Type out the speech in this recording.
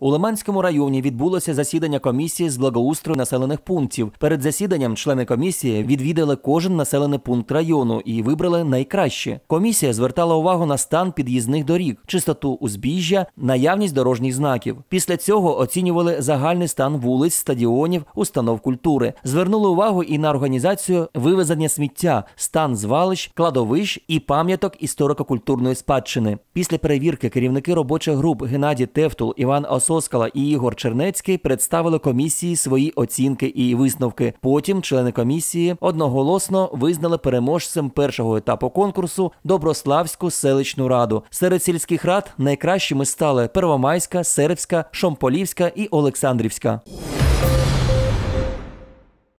У Лиманському районі відбулося засідання комісії з благоустрою населених пунктів. Перед засіданням члени комісії відвідали кожен населений пункт району і вибрали найкраще. Комісія звертала увагу на стан під'їзних доріг, чистоту узбіжжя, наявність дорожніх знаків. Після цього оцінювали загальний стан вулиць, стадіонів, установ культури. Звернули увагу і на організацію вивезення сміття, стан звалищ, кладовищ і пам'яток історико-культурної спадщини. Після перевірки керівники робочих груп Геннадій Тевтул, Іван Ос. Соскала і Ігор Чернецький представили комісії свої оцінки і висновки. Потім члени комісії одноголосно визнали переможцем першого етапу конкурсу Доброславську селищну раду. Серед сільських рад найкращими стали Первомайська, Сербська, Шомполівська і Олександрівська.